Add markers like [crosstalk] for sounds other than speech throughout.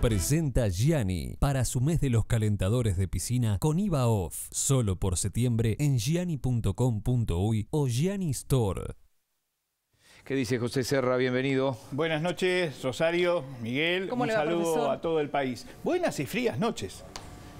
Presenta Gianni para su mes de los calentadores de piscina con IVA off, solo por septiembre en gianni.com.uy o Gianni Store. ¿Qué dice José Serra? Bienvenido. Buenas noches, Rosario, Miguel, un saludo a todo el país. Buenas y frías noches.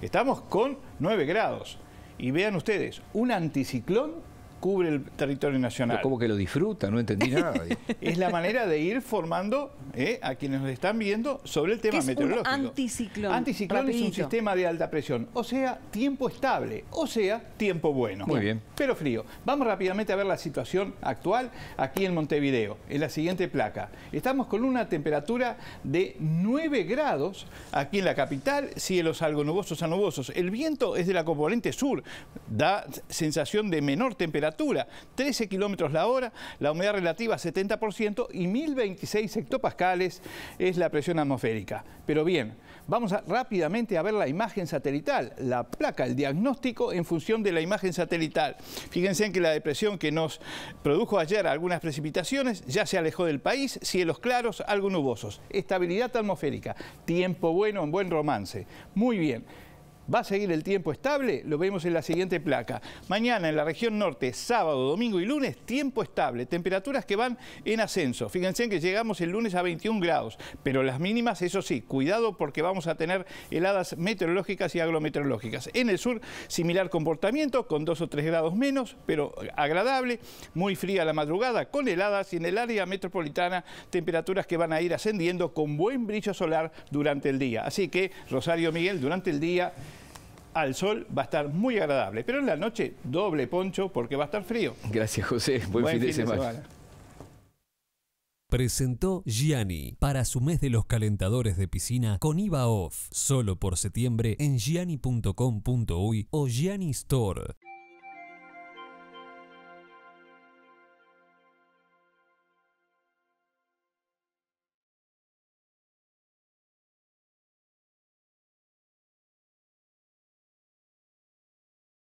Estamos con 9 grados. Y vean ustedes, un anticiclón cubre el territorio nacional. ¿Cómo que lo disfruta? No entendí [laughs] nada. es la manera de ir formando eh, a quienes nos están viendo sobre el tema meteorológico. anticiclón. Anticiclón es un sistema de alta presión, o sea, tiempo estable, o sea, tiempo bueno. Muy bien. Pero frío. Vamos rápidamente a ver la situación actual aquí en Montevideo, en la siguiente placa. Estamos con una temperatura de 9 grados aquí en la capital, cielos algo nubosos a nubosos. El viento es de la componente sur, da sensación de menor temperatura temperatura 13 kilómetros la hora, la humedad relativa 70% y 1026 hectopascales es la presión atmosférica. Pero bien, vamos rápidamente a ver la imagen satelital, la placa, el diagnóstico en función de la imagen satelital. Fíjense en que la depresión que nos produjo ayer algunas precipitaciones ya se alejó del país, cielos claros, algo nubosos, estabilidad atmosférica, tiempo bueno en buen romance. Muy bien. ¿Va a seguir el tiempo estable? Lo vemos en la siguiente placa. Mañana en la región norte, sábado, domingo y lunes, tiempo estable. Temperaturas que van en ascenso. Fíjense que llegamos el lunes a 21 grados, pero las mínimas, eso sí, cuidado porque vamos a tener heladas meteorológicas y agrometeorológicas. En el sur, similar comportamiento, con 2 o 3 grados menos, pero agradable. Muy fría la madrugada, con heladas y en el área metropolitana, temperaturas que van a ir ascendiendo con buen brillo solar durante el día. Así que, Rosario Miguel, durante el día al sol va a estar muy agradable. Pero en la noche, doble poncho porque va a estar frío. Gracias, José. Buen, fin, de semana. Presentó Gianni para su mes de los calentadores de piscina con IVA Off, solo por septiembre en gianni.com.uy o Gianni Store.